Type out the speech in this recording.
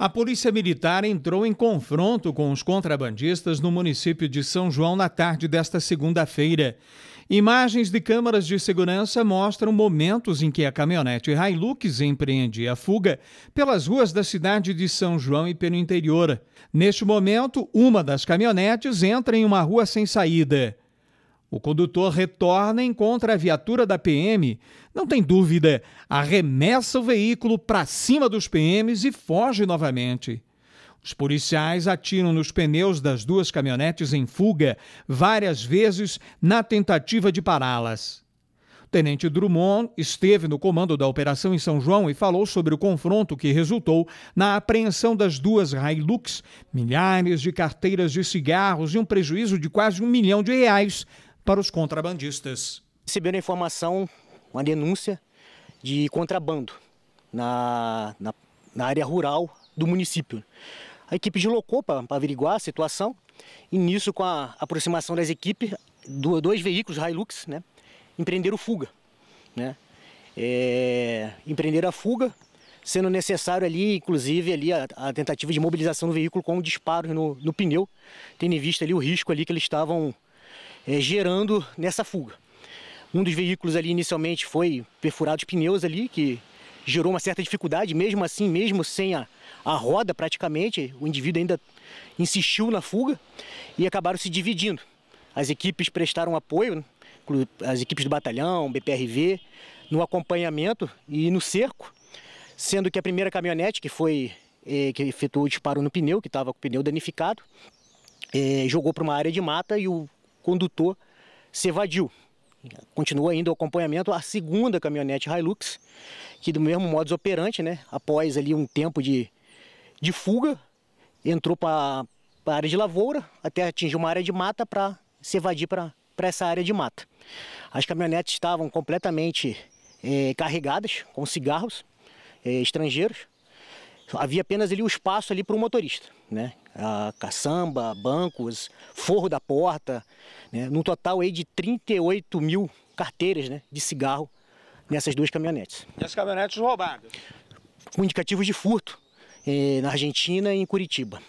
A Polícia Militar entrou em confronto com os contrabandistas no município de São João na tarde desta segunda-feira. Imagens de câmaras de segurança mostram momentos em que a caminhonete Hilux empreende a fuga pelas ruas da cidade de São João e pelo interior. Neste momento, uma das caminhonetes entra em uma rua sem saída. O condutor retorna e encontra a viatura da PM. Não tem dúvida, arremessa o veículo para cima dos PMs e foge novamente. Os policiais atiram nos pneus das duas caminhonetes em fuga várias vezes na tentativa de pará-las. Tenente Drummond esteve no comando da operação em São João e falou sobre o confronto que resultou na apreensão das duas Hilux, milhares de carteiras de cigarros e um prejuízo de quase um milhão de reais para os contrabandistas. Receberam informação, uma denúncia de contrabando na, na, na área rural do município. A equipe deslocou para averiguar a situação e nisso, com a aproximação das equipes, dois veículos Hilux né, empreenderam fuga. Né? É, empreenderam a fuga, sendo necessário ali, inclusive, ali a, a tentativa de mobilização do veículo com disparos no, no pneu, tendo em vista ali o risco ali que eles estavam é, gerando nessa fuga. Um dos veículos ali inicialmente foi perfurado os pneus ali, que gerou uma certa dificuldade, mesmo assim, mesmo sem a, a roda praticamente, o indivíduo ainda insistiu na fuga e acabaram se dividindo. As equipes prestaram apoio, as equipes do batalhão, BPRV, no acompanhamento e no cerco, sendo que a primeira caminhonete que foi é, que efetuou o disparo no pneu, que estava com o pneu danificado, é, jogou para uma área de mata e o condutor se evadiu. Continua ainda o acompanhamento a segunda caminhonete Hilux, que do mesmo modo operante, né, após ali um tempo de, de fuga, entrou para a área de lavoura, até atingir uma área de mata para se evadir para essa área de mata. As caminhonetes estavam completamente é, carregadas com cigarros é, estrangeiros, havia apenas ali o espaço ali para o motorista, né? A caçamba, bancos, forro da porta, né? Num total aí de 38 mil carteiras, né? De cigarro nessas duas caminhonetes. E as caminhonetes roubadas? Com indicativos de furto eh, na Argentina e em Curitiba.